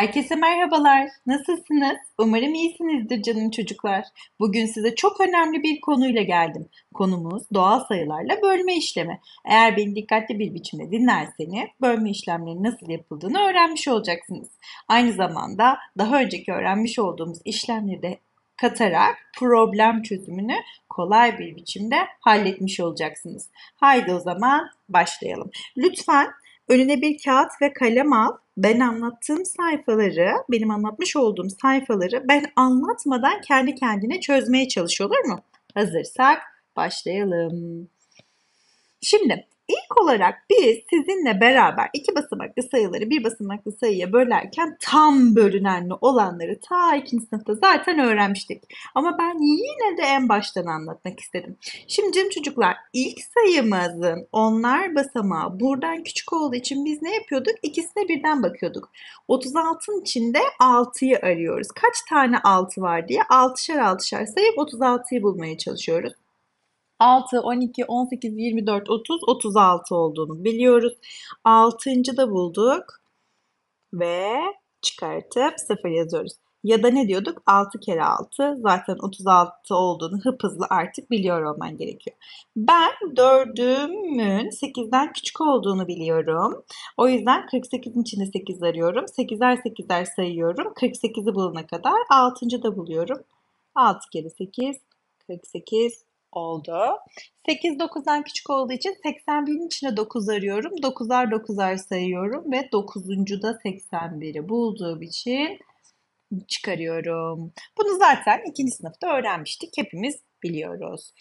Herkese merhabalar. Nasılsınız? Umarım iyisinizdir canım çocuklar. Bugün size çok önemli bir konuyla geldim. Konumuz doğal sayılarla bölme işlemi. Eğer beni dikkatli bir biçimde dinlerseniz bölme işlemlerinin nasıl yapıldığını öğrenmiş olacaksınız. Aynı zamanda daha önceki öğrenmiş olduğumuz işlemleri de katarak problem çözümünü kolay bir biçimde halletmiş olacaksınız. Haydi o zaman başlayalım. Lütfen önüne bir kağıt ve kalem al ben anlattığım sayfaları, benim anlatmış olduğum sayfaları ben anlatmadan kendi kendine çözmeye çalış olur mu? Hazırsak başlayalım. Şimdi İlk olarak biz sizinle beraber iki basamaklı sayıları bir basamaklı sayıya bölerken tam bölünenli olanları ta ikinci sınıfta zaten öğrenmiştik. Ama ben yine de en baştan anlatmak istedim. Şimdi canım çocuklar ilk sayımızın onlar basamağı buradan küçük olduğu için biz ne yapıyorduk? İkisine birden bakıyorduk. 36'ın içinde 6'yı arıyoruz. Kaç tane 6 var diye 6'şer 6'şer sayıp 36'yı bulmaya çalışıyoruz. 6, 12, 18, 24, 30, 36 olduğunu biliyoruz. 6. da bulduk ve çıkartıp 0 yazıyoruz. Ya da ne diyorduk? 6 kere 6 zaten 36 olduğunu hıp hızlı artık biliyor olman gerekiyor. Ben 4'ümün 8'den küçük olduğunu biliyorum. O yüzden 48'in içinde 8 arıyorum. 8'er 8'er sayıyorum. 48'i bulana kadar 6. da buluyorum. 6 kere 8 48 oldu. 8 9'dan küçük olduğu için 81'in içine 9 arıyorum. 9'ar 9'ar sayıyorum ve 9. da 81'i bulduğum için çıkarıyorum. Bunu zaten ikinci sınıfta öğrenmiştik. Hepimiz biliyoruz.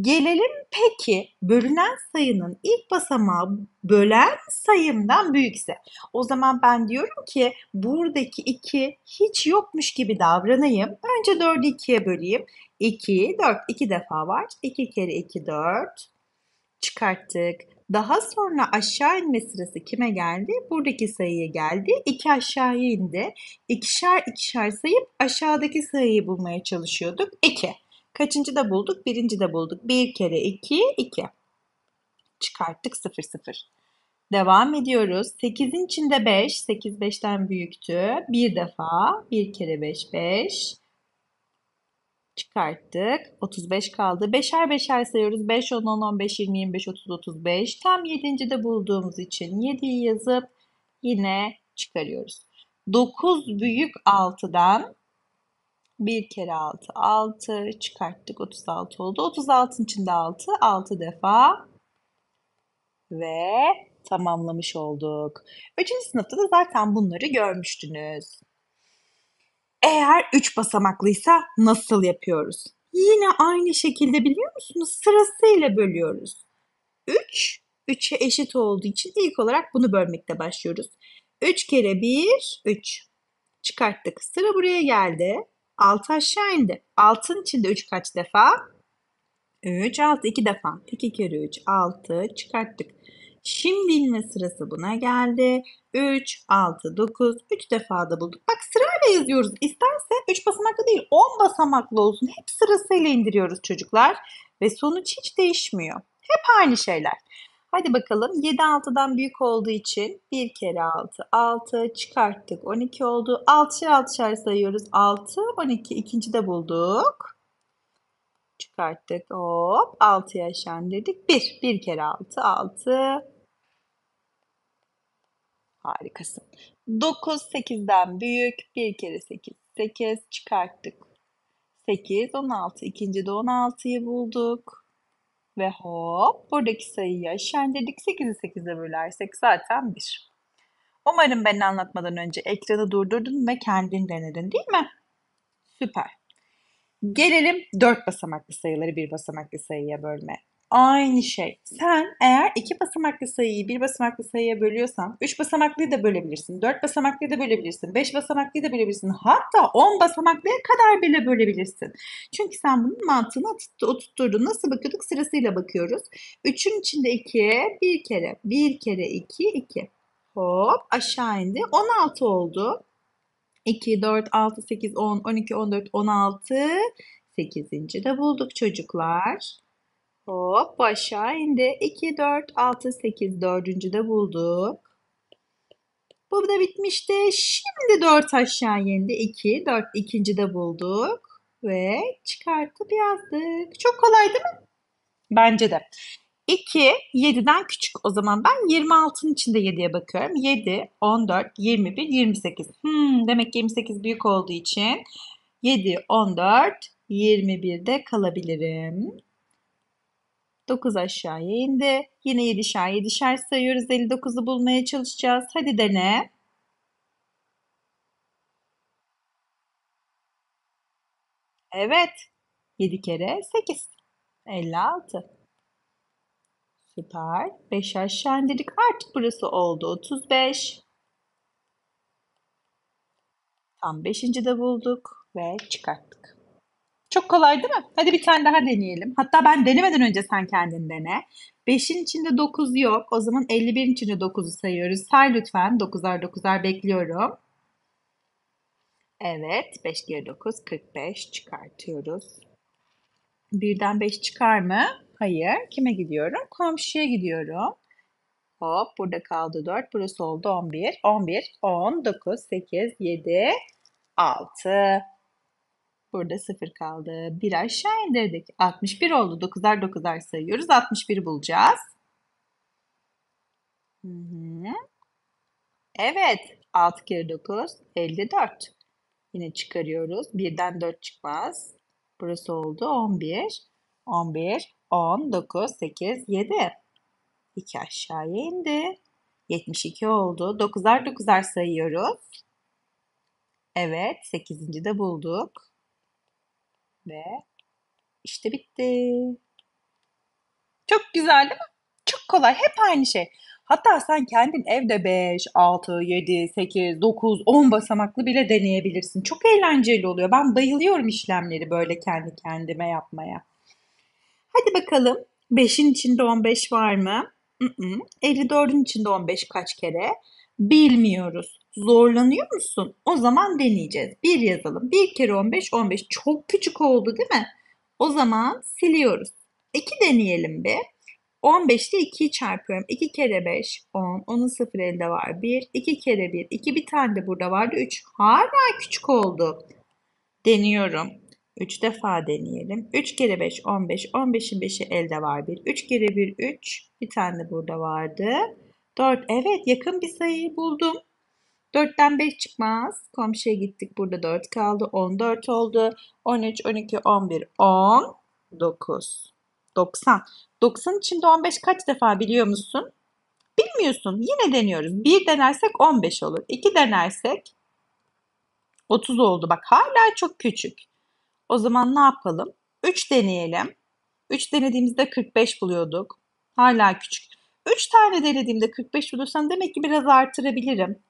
Gelelim peki bölünen sayının ilk basamağı bölen sayımdan büyükse. O zaman ben diyorum ki buradaki 2 hiç yokmuş gibi davranayım. Önce 4'ü 2'ye böleyim. 2, 4, 2 defa var. 2 kere 2, 4. Çıkarttık. Daha sonra aşağı inme sırası kime geldi? Buradaki sayıya geldi. 2 aşağıya indi. İkişer ikişer sayıp aşağıdaki sayıyı bulmaya çalışıyorduk. 2. Kaçıncı da bulduk? Birinci de bulduk. Bir kere iki iki Çıkarttık sıfır sıfır. Devam ediyoruz. 8'in içinde beş sekiz beşten büyüktü. Bir defa. bir kere beş beş Çıkarttık. 35 kaldı. Beşer beşer sayıyoruz. 5, 10, 10, 15, 20, 25, 30, 35. Tam 7. de bulduğumuz için 7'yi yazıp yine çıkarıyoruz. 9 büyük 6'dan 1 kere 6 6 çıkarttık 36 oldu. 36'ın içinde 6 6 defa ve tamamlamış olduk. Üçüncü sınıfta da zaten bunları görmüştünüz. Eğer 3 basamaklıysa nasıl yapıyoruz? Yine aynı şekilde biliyor musunuz? Sırasıyla bölüyoruz. 3, 3'e eşit olduğu için ilk olarak bunu bölmekte başlıyoruz. 3 kere 1, 3. Çıkarttık. Sıra buraya geldi. 6 aşağı indi. 6'ın içinde 3 kaç defa? 3, 6, 2 defa. 2 kere 3, 6 çıkarttık. Şimdi ilme sırası buna geldi. 3, 6, 9, 3 defa da bulduk. Bak sırayla yazıyoruz. İsterse 3 basamaklı değil 10 basamaklı olsun. Hep sırasıyla indiriyoruz çocuklar. Ve sonuç hiç değişmiyor. Hep aynı şeyler. Hadi bakalım 7 6'dan büyük olduğu için 1 kere 6. 6 çıkarttık 12 oldu. 6'şer 6'şer sayıyoruz. 6 12 ikinci de bulduk. Çıkarttık hop 6 aşan dedik. 1 1 kere 6 6 Harikasın. 9 8'den büyük 1 kere 8 8 çıkarttık. 8 16 ikinci de 16'yı bulduk. Ve hop buradaki sayıyı aşağı indirdik. 8'i 8'e bölersek zaten 1. Umarım ben anlatmadan önce ekranı durdurdun ve kendin denedin değil mi? Süper. Gelelim 4 basamaklı sayıları bir basamaklı sayıya bölme aynı şey. Sen eğer iki basamaklı sayıyı bir basamaklı sayıya bölüyorsan, üç basamaklıyı da bölebilirsin, dört basamaklıyı da bölebilirsin, beş basamaklıyı da bölebilirsin, hatta on basamaklıya kadar bile bölebilirsin. Çünkü sen bunun mantığını oturtturdun. Nasıl bakıyorduk? Sırasıyla bakıyoruz. Üçün içinde iki, bir kere, bir kere iki, iki. Hop aşağı indi. 16 oldu. 2, 4, 6, 8, 10, 12, 14, 16. 8. de bulduk çocuklar. Hop aşağı indi. 2, 4, 6, 8 dördüncü de bulduk. Bu da bitmişti. Şimdi 4 aşağı indi. 2, 4 ikinci de bulduk. Ve çıkartıp yazdık. Çok kolay değil mi? Bence de. 2 7'den küçük. O zaman ben 26'ın içinde 7'ye bakıyorum. 7, 14, 21, 28. Hmm, demek ki 28 büyük olduğu için 7, 14, 21'de kalabilirim. 9 aşağıya indi. Yine 7'şer 7'şer sayıyoruz. 59'u bulmaya çalışacağız. Hadi dene. Evet. 7 kere 8. 56. Süper. 5 aşağı indirdik. Artık burası oldu. 35. Tam 5. de bulduk ve çıkarttık. Çok kolay değil mi? Hadi bir tane daha deneyelim. Hatta ben denemeden önce sen kendin dene. 5'in içinde 9 yok. O zaman 51'in içinde 9'u sayıyoruz. Say lütfen. 9'ar 9'ar bekliyorum. Evet. 5 geri 9. 45 çıkartıyoruz. Birden 5 çıkar mı? Hayır. Kime gidiyorum? Komşuya gidiyorum. Hop burada kaldı 4. Burası oldu 11. 11, 10, 9, 8, 7, 6. Burada sıfır kaldı. bir aşağı indirdik. 61 oldu. 9'ar 9'ar sayıyoruz. 61 bulacağız. Evet. 6 kere 9 54. Yine çıkarıyoruz. birden 4 çıkmaz. Burası oldu 11. 11, 10, 9, 8, 7. 2 aşağıya indi. 72 oldu. 9'ar 9'ar sayıyoruz. Evet, 8. de bulduk. Ve işte bitti. Çok güzel değil mi? Çok kolay. Hep aynı şey. Hatta sen kendin evde 5, 6, 7, 8, 9, 10 basamaklı bile deneyebilirsin. Çok eğlenceli oluyor. Ben bayılıyorum işlemleri böyle kendi kendime yapmaya. Hadi bakalım. 5'in içinde 15 var mı? 54'ün içinde 15 kaç kere? Bilmiyoruz zorlanıyor musun? O zaman deneyeceğiz. Bir yazalım. bir kere 15, 15. Çok küçük oldu değil mi? O zaman siliyoruz. 2 deneyelim bir. 15'te 2'yi çarpıyorum. 2 kere 5, 10. onun 0 elde var. 1, 2 kere 1, 2. Bir tane de burada vardı. 3. Hala küçük oldu. Deniyorum. 3 defa deneyelim. 3 kere 5, 15. 15'in 5'i elde var. 1. 3 kere 1, 3. Bir tane de burada vardı. 4. Evet yakın bir sayıyı buldum. 4'ten 5 çıkmaz. Komşuya gittik. Burada 4 kaldı. 14 oldu. 13, 12, 11, 10, 9, 90. 90 içinde 15 kaç defa biliyor musun? Bilmiyorsun. Yine deniyoruz. 1 denersek 15 olur. 2 denersek 30 oldu. Bak hala çok küçük. O zaman ne yapalım? 3 deneyelim. 3 denediğimizde 45 buluyorduk. Hala küçük. 3 tane denediğimde 45 bulursam demek ki biraz artırabilirim.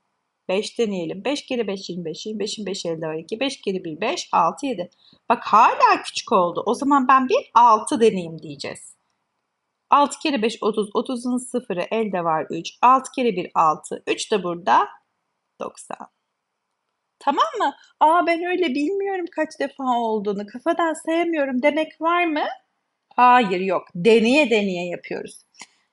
5 deneyelim. 5 kere 5 25. 25'in 5 elde var 2. 5 kere 1 5 6 7. Bak hala küçük oldu. O zaman ben bir 6 deneyeyim diyeceğiz. 6 kere 5 30. 30'un 0'ı elde var 3. 6 kere 1 6. 3 de burada 90. Tamam mı? Aa ben öyle bilmiyorum kaç defa olduğunu. Kafadan sayamıyorum demek var mı? Hayır yok. Deneye deneye yapıyoruz.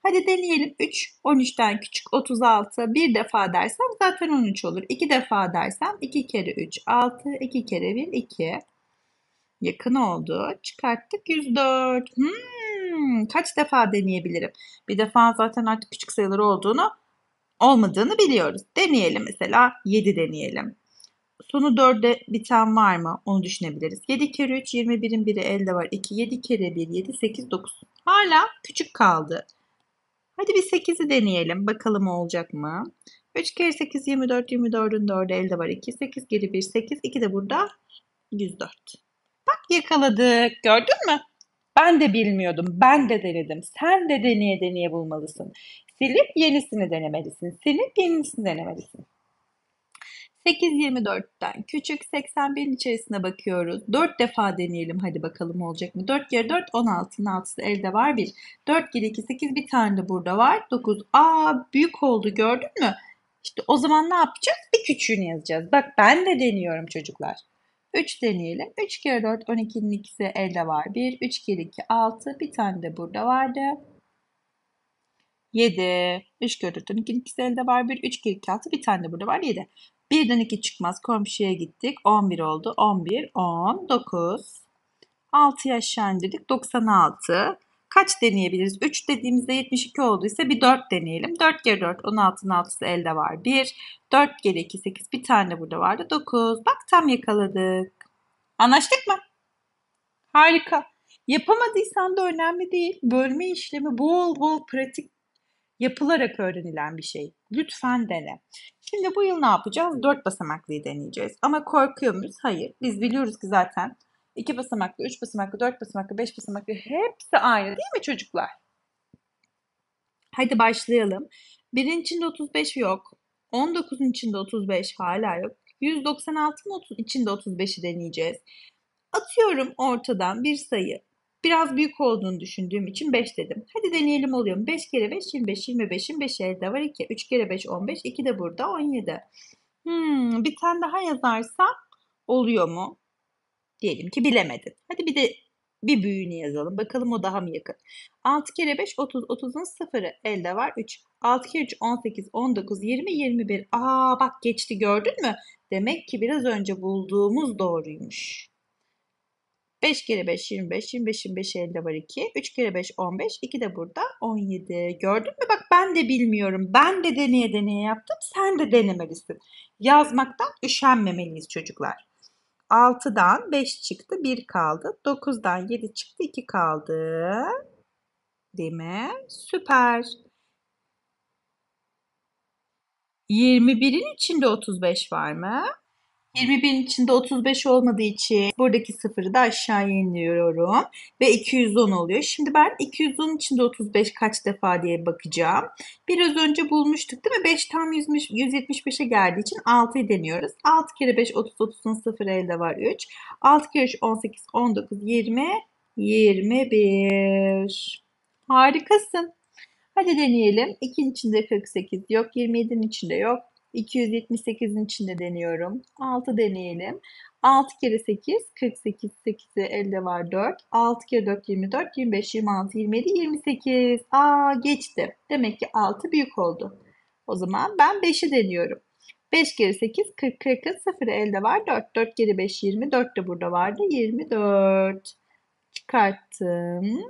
Hadi deneyelim 3, 13'ten küçük 36. Bir defa dersem zaten 13 olur. İki defa dersem 2 kere 3, 6. 2 kere 1, 2. Yakın oldu. Çıkarttık 104. Hmm, kaç defa deneyebilirim? Bir defa zaten artık küçük sayılar olduğunu olmadığını biliyoruz. Deneyelim mesela 7 deneyelim. Sonu 4'e biten var mı? Onu düşünebiliriz. 7 kere 3 21'in biri elde var. 2 7 kere 1 7 8 9. Hala küçük kaldı. Hadi bir 8'i deneyelim. Bakalım olacak mı? 3 kere 8 24. 24'ün 4'ü elde var 2. 8 geri 1 8. 2 de burada 104. Bak yakaladık. Gördün mü? Ben de bilmiyordum. Ben de denedim. Sen de deneye deneye bulmalısın. Silip yenisini denemelisin. Silip yenisini denemelisin. 824'ten küçük 81'in içerisine bakıyoruz. 4 defa deneyelim hadi bakalım olacak mı? 4 kere 4 16'nın 6'sı elde var 1. 4 kere 2 8 bir tane de burada var. 9 aa büyük oldu gördün mü? İşte o zaman ne yapacağız? Bir küçüğünü yazacağız. Bak ben de deniyorum çocuklar. 3 deneyelim. 3 kere 4 12'nin ikisi elde var 1. 3 kere 2 6 bir tane de burada vardı. 7. 3 kere 4 12'nin ikisi elde var 1. 3 kere 2 6 bir tane de burada var 7. Birden iki çıkmaz. Komşuya gittik. 11 oldu. 11, 10, 9. 6 aşağı indirdik. 96. Kaç deneyebiliriz? 3 dediğimizde 72 olduysa bir 4 deneyelim. 4 geri 4, 16'nın 6'sı elde var. 1, 4 geri 2, 8. Bir tane burada vardı. 9. Bak tam yakaladık. Anlaştık mı? Harika. Yapamadıysan da önemli değil. Bölme işlemi bol bol pratik yapılarak öğrenilen bir şey. Lütfen dene. Şimdi bu yıl ne yapacağız? Dört basamaklıyı deneyeceğiz. Ama korkuyor muyuz? Hayır. Biz biliyoruz ki zaten iki basamaklı, üç basamaklı, dört basamaklı, beş basamaklı hepsi aynı değil mi çocuklar? Hadi başlayalım. 1'in içinde 35 yok. 19'un içinde 35 hala yok. 196'ın içinde 35'i deneyeceğiz. Atıyorum ortadan bir sayı. Biraz büyük olduğunu düşündüğüm için 5 dedim. Hadi deneyelim oluyor mu? 5 kere 5 25. 25, 25 elde var 2. 3 kere 5 15. 2 de burada 17. Hmm, bir tane daha yazarsam oluyor mu? Diyelim ki bilemedin. Hadi bir de bir büyüğünü yazalım. Bakalım o daha mı yakın? 6 kere 5 30. 30'un sıfırı elde var 3. 6 kere 3 18 19 20 21. Aa bak geçti gördün mü? Demek ki biraz önce bulduğumuz doğruymuş. 5 kere 5 25, 25'in 5'i 50 var 2. 3 kere 5 15, 2 de burada 17. Gördün mü? Bak ben de bilmiyorum. Ben de deneye deneye yaptım. Sen de denemelisin. Yazmaktan üşenmemeliyiz çocuklar. 6'dan 5 çıktı 1 kaldı. 9'dan 7 çıktı 2 kaldı. Değil mi? Süper. 21'in içinde 35 var mı? 21'in içinde 35 olmadığı için buradaki sıfırı da aşağıya indiriyorum ve 210 oluyor. Şimdi ben 210 içinde 35 kaç defa diye bakacağım. Biraz önce bulmuştuk değil mi? 5 tam 175'e geldiği için 6'yı deniyoruz. 6 kere 5 30 30'un sıfırı elde var 3. 6 kere 3 18 19 20 21. Harikasın. Hadi deneyelim. 2'nin içinde 48 yok. 27'nin içinde yok. 278'in içinde deniyorum. 6 deneyelim. 6 kere 8 48 8'i elde var 4. 6 kere 4 24 25 26 27 28. Aa geçti. Demek ki 6 büyük oldu. O zaman ben 5'i deniyorum. 5 kere 8 40 40 0 elde var 4. 4 kere 5 24 de burada vardı 24. Çıkarttım.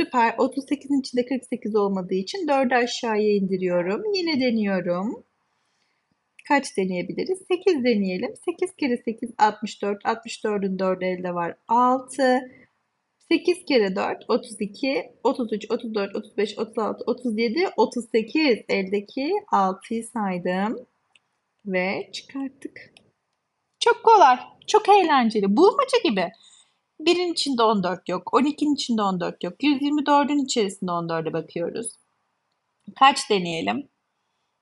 Süper. 38'in içinde 48 olmadığı için 4'ü aşağıya indiriyorum. Yine deniyorum kaç deneyebiliriz? 8 deneyelim. 8 kere 8 64. 64'ün 4 elde var 6. 8 kere 4 32. 33, 34, 35, 36, 37, 38. Eldeki 6'yı saydım ve çıkarttık. Çok kolay, çok eğlenceli. Bulmaca gibi. Birin içinde 14 yok, 12'nin içinde 14 yok. 124'ün içerisinde 14'e bakıyoruz. Kaç deneyelim?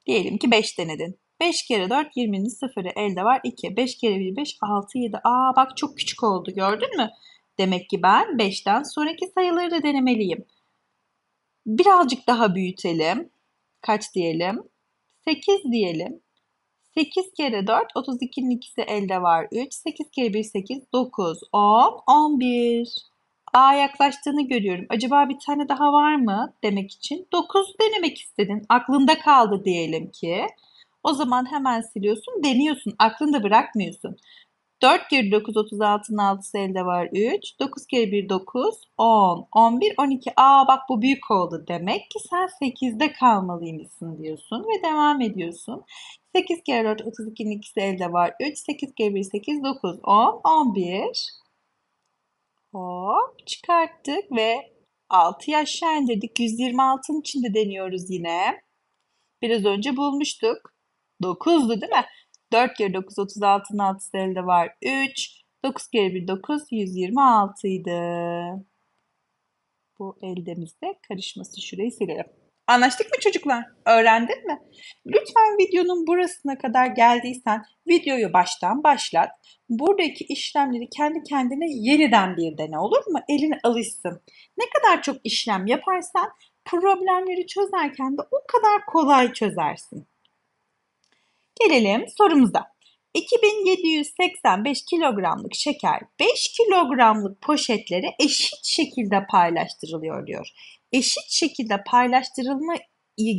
Diyelim ki 5 denedin. 5 kere 4 20'nin sıfırı elde var 2. 5 kere 1 5 6 7. Aa bak çok küçük oldu gördün mü? Demek ki ben 5'ten sonraki sayıları da denemeliyim. Birazcık daha büyütelim. Kaç diyelim? 8 diyelim. 8 kere 4 32'nin ikisi elde var 3. 8 kere 1 8 9 10 11. Aa, yaklaştığını görüyorum. Acaba bir tane daha var mı demek için 9 denemek istedin. Aklında kaldı diyelim ki. O zaman hemen siliyorsun, deniyorsun, aklında bırakmıyorsun. 4 kere 9 36'nın 6'sı elde var 3. 9 kere 1 9 10. 11 12. Aa bak bu büyük oldu. Demek ki sen 8'de kalmalıymışsın diyorsun ve devam ediyorsun. 8 kere 4 32'nin ikisi elde var 3. 8 kere 1 8 9 10 11. Hop çıkarttık ve 6 aşağı indirdik. 126'nın içinde deniyoruz yine. Biraz önce bulmuştuk. 9'du değil mi? 4 kere 9 36'nın 6'sı elde var 3. 9 kere 1 9 126 idi. Bu eldemizde karışması şurayı silelim. Anlaştık mı çocuklar? Öğrendin mi? Lütfen videonun burasına kadar geldiysen videoyu baştan başlat. Buradaki işlemleri kendi kendine yeniden bir dene olur mu? Elin alışsın. Ne kadar çok işlem yaparsan problemleri çözerken de o kadar kolay çözersin. Gelelim sorumuza. 2785 kilogramlık şeker 5 kilogramlık poşetlere eşit şekilde paylaştırılıyor diyor. Eşit şekilde paylaştırılmayı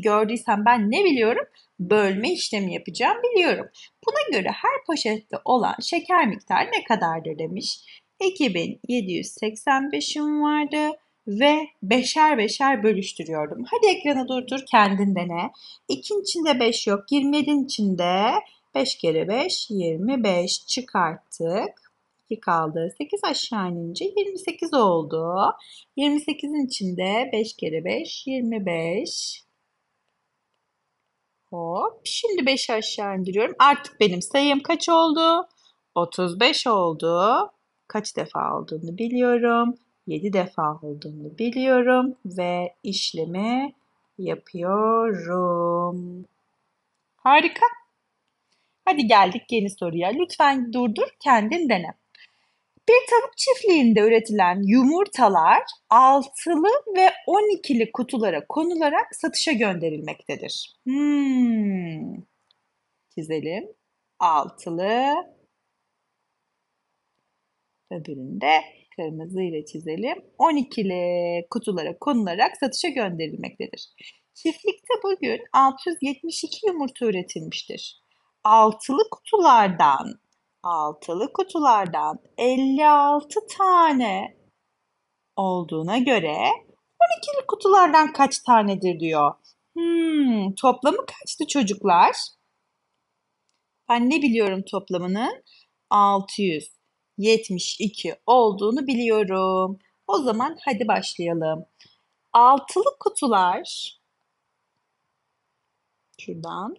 gördüysem ben ne biliyorum? Bölme işlemi yapacağım biliyorum. Buna göre her poşette olan şeker miktarı ne kadardır demiş. 2785'im vardı ve beşer beşer bölüştürüyordum. Hadi ekranı durdur kendin dene. 2'nin içinde 5 yok. 27'nin içinde 5 kere 5 25 çıkarttık. 2 kaldı. 8 aşağı inince 28 oldu. 28'in içinde 5 kere 5 25 Hop. Şimdi 5'i aşağı indiriyorum. Artık benim sayım kaç oldu? 35 oldu. Kaç defa olduğunu biliyorum. 7 defa olduğunu biliyorum ve işlemi yapıyorum. Harika. Hadi geldik yeni soruya. Lütfen durdur kendin dene. Bir tavuk çiftliğinde üretilen yumurtalar altılı ve on ikili kutulara konularak satışa gönderilmektedir. Hmm. Çizelim. Altılı. Öbüründe kırmızı ile çizelim. 12'li kutulara konularak satışa gönderilmektedir. Çiftlikte bugün 672 yumurta üretilmiştir. Altılı kutulardan altılı kutulardan 56 tane olduğuna göre 12'li kutulardan kaç tanedir diyor. Hmm, toplamı kaçtı çocuklar? Ben ne biliyorum toplamının? 600 72 olduğunu biliyorum. O zaman hadi başlayalım. Altılı kutular şuradan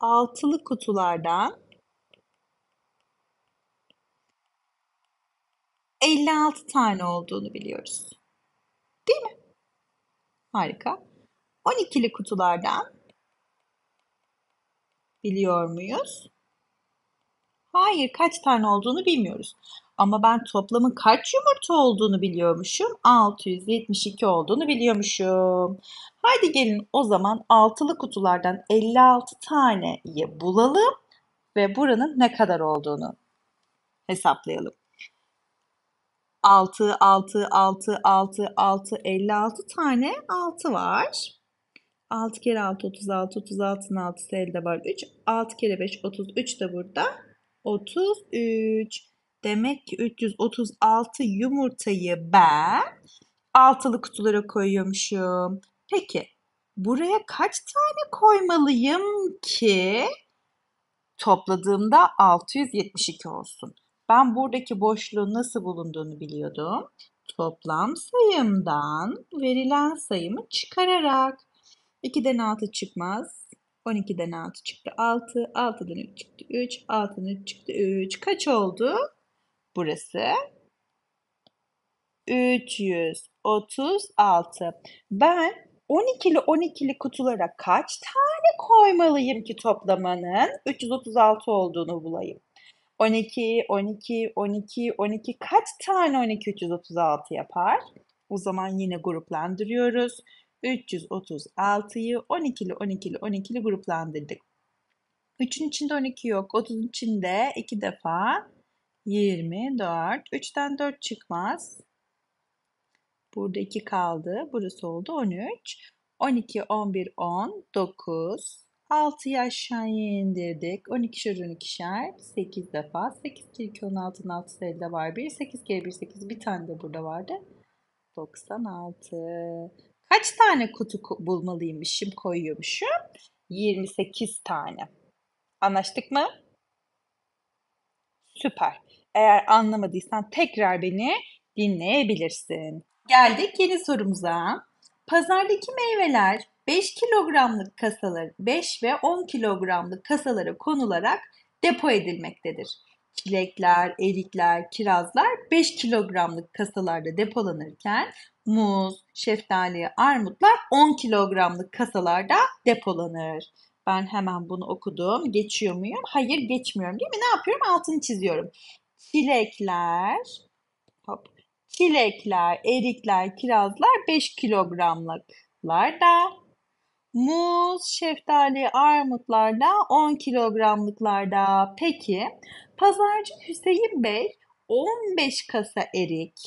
altılı kutulardan 56 tane olduğunu biliyoruz. Değil mi? Harika. 12'li kutulardan biliyor muyuz? Hayır kaç tane olduğunu bilmiyoruz. Ama ben toplamın kaç yumurta olduğunu biliyormuşum. 672 olduğunu biliyormuşum. Haydi gelin o zaman altılı kutulardan 56 taneyi bulalım ve buranın ne kadar olduğunu hesaplayalım. 6, 6, 6, 6, 6, 56 tane 6 var. 6 kere 6, 36, 36'nın 6'sı elde var 3. 6 kere 5, 33 de burada. 33. Demek ki 336 yumurtayı ben altılı kutulara koyuyormuşum. Peki buraya kaç tane koymalıyım ki topladığımda 672 olsun? Ben buradaki boşluğun nasıl bulunduğunu biliyordum. Toplam sayımdan verilen sayımı çıkararak 2'den 6 çıkmaz. 12'den 6 çıktı 6. 6'dan 3 çıktı 3. 6'dan 3 çıktı 3. Kaç oldu? Burası 336. Ben 12'li 12'li kutulara kaç tane koymalıyım ki toplamanın 336 olduğunu bulayım? 12, 12, 12, 12 kaç tane 12 336 yapar? O zaman yine gruplandırıyoruz. 336'yı 12'li 12'li 12'li gruplandırdık. 3'ün içinde 12 yok. 30'un içinde 2 defa 24. 3'ten 4 çıkmaz. Burada 2 kaldı. Burası oldu 13. 12, 11, 10, 9. 6'yı aşağıya indirdik. 12'şer 12'şer 8 defa. 8 kere 2 16'nın 6 elde var. 1 8 kere 1 8 bir tane de burada vardı. 96. Kaç tane kutu bulmalıymışım, koyuyormuşum? 28 tane. Anlaştık mı? Süper. Eğer anlamadıysan tekrar beni dinleyebilirsin. Geldik yeni sorumuza. Pazardaki meyveler 5 kilogramlık kasalar, 5 ve 10 kilogramlık kasalara konularak depo edilmektedir çilekler, erikler, kirazlar 5 kilogramlık kasalarda depolanırken muz, şeftali, armutlar 10 kilogramlık kasalarda depolanır. Ben hemen bunu okudum. Geçiyor muyum? Hayır geçmiyorum değil mi? Ne yapıyorum? Altını çiziyorum. Çilekler, hop, çilekler, erikler, kirazlar 5 kilogramlıklarda. Muz, şeftali, armutlarda 10 kilogramlıklarda. Peki Pazarcı Hüseyin Bey 15 kasa erik.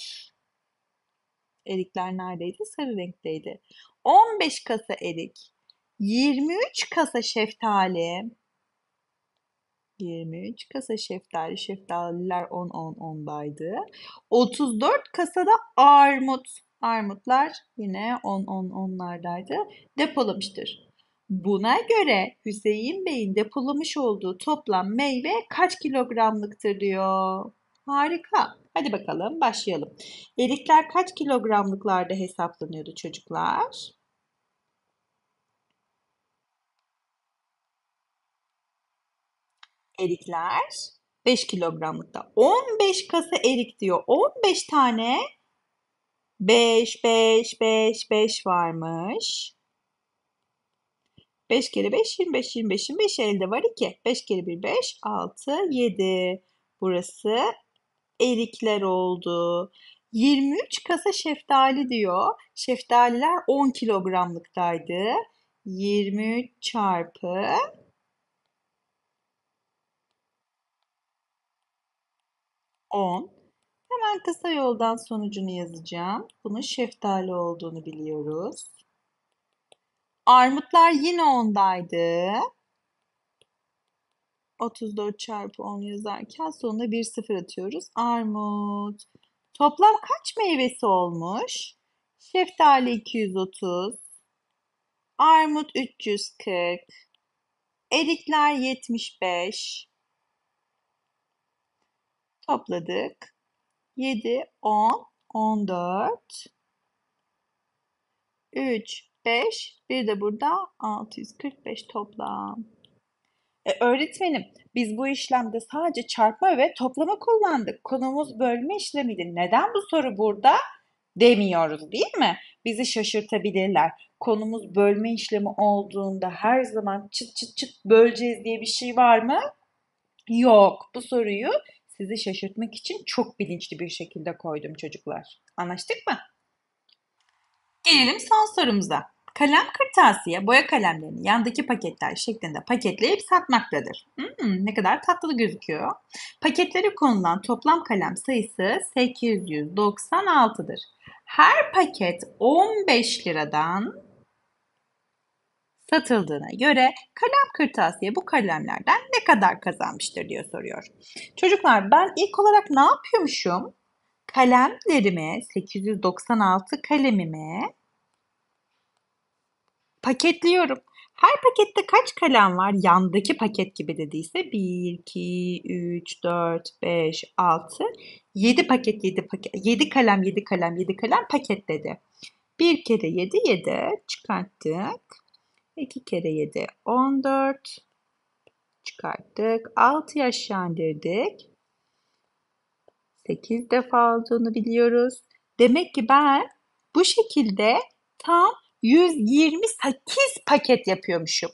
Erikler neredeydi? Sarı renkteydi. 15 kasa erik, 23 kasa şeftali. 23 kasa şeftali, şeftaliler 10 10 10'daydı. 34 kasada armut. Armutlar yine 10 10 10'lardaydı. Depolamıştır. Buna göre Hüseyin Bey'in depolamış olduğu toplam meyve kaç kilogramlıktır diyor. Harika. Hadi bakalım başlayalım. Erikler kaç kilogramlıklarda hesaplanıyordu çocuklar? Erikler 5 kilogramlıkta. 15 kasa erik diyor. 15 tane 5 5 5 5 varmış. 5 kere 5 25 25 25 elde var 2. 5 kere 1 5 6 7. Burası erikler oldu. 23 kasa şeftali diyor. Şeftaliler 10 kilogramlıktaydı. 23 çarpı 10. Hemen kısa yoldan sonucunu yazacağım. Bunun şeftali olduğunu biliyoruz. Armutlar yine ondaydı. 34 çarpı 10 yazarken sonunda bir sıfır atıyoruz. Armut. Toplam kaç meyvesi olmuş? Şeftali 230. Armut 340. Erikler 75. Topladık. 7, 10, 14. 3, 5. Bir de burada 645 toplam. E, öğretmenim biz bu işlemde sadece çarpma ve toplama kullandık. Konumuz bölme işlemiydi. Neden bu soru burada? Demiyoruz değil mi? Bizi şaşırtabilirler. Konumuz bölme işlemi olduğunda her zaman çıt çıt çıt böleceğiz diye bir şey var mı? Yok. Bu soruyu sizi şaşırtmak için çok bilinçli bir şekilde koydum çocuklar. Anlaştık mı? Gelelim son sorumuza. Kalem kırtasiye boya kalemlerini yandaki paketler şeklinde paketleyip satmaktadır. Hmm, ne kadar tatlı gözüküyor. Paketleri konulan toplam kalem sayısı 896'dır. Her paket 15 liradan satıldığına göre kalem kırtasiye bu kalemlerden ne kadar kazanmıştır diyor soruyor. Çocuklar ben ilk olarak ne yapıyormuşum? Kalemlerimi 896 kalemimi Paketliyorum. Her pakette kaç kalem var? Yandaki paket gibi dediyse 1, 2, 3, 4, 5, 6, 7 paket, 7 paket, 7 kalem, 7 kalem, 7 kalem paket dedi. 1 kere 7, 7 çıkarttık. 2 kere 7, 14 çıkarttık. 6 aşağı indirdik. 8 defa olduğunu biliyoruz. Demek ki ben bu şekilde tam 128 paket yapıyormuşum.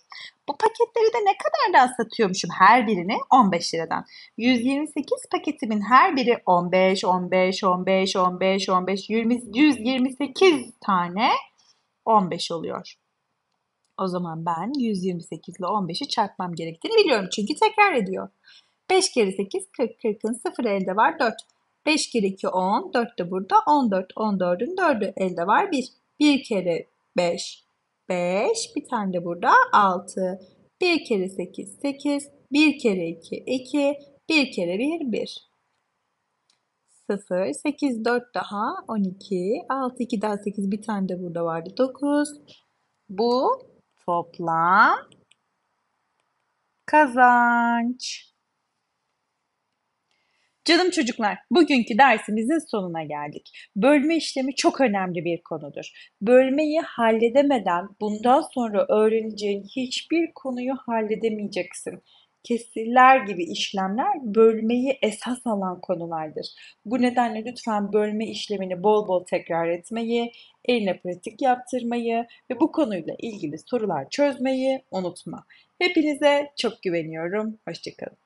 Bu paketleri de ne kadardan satıyormuşum her birini? 15 liradan. 128 paketimin her biri 15, 15, 15, 15, 15, 20, 128 tane 15 oluyor. O zaman ben 128 ile 15'i çarpmam gerektiğini biliyorum. Çünkü tekrar ediyor. 5 kere 8 40, 40'ın 0 elde var 4. 5 kere 2 10, 4 de burada 14, 14'ün 4'ü elde var 1. 1 kere 5. 5 bir tane de burada 6. 1 kere 8 8. 1 kere 2 2. 1 kere 1 1. 0, 8, 4 daha 12, 6, 2 daha 8 bir tane de burada vardı 9. Bu toplam kazanç. Canım çocuklar, bugünkü dersimizin sonuna geldik. Bölme işlemi çok önemli bir konudur. Bölmeyi halledemeden bundan sonra öğreneceğin hiçbir konuyu halledemeyeceksin. Kesirler gibi işlemler bölmeyi esas alan konulardır. Bu nedenle lütfen bölme işlemini bol bol tekrar etmeyi, eline pratik yaptırmayı ve bu konuyla ilgili sorular çözmeyi unutma. Hepinize çok güveniyorum. Hoşçakalın.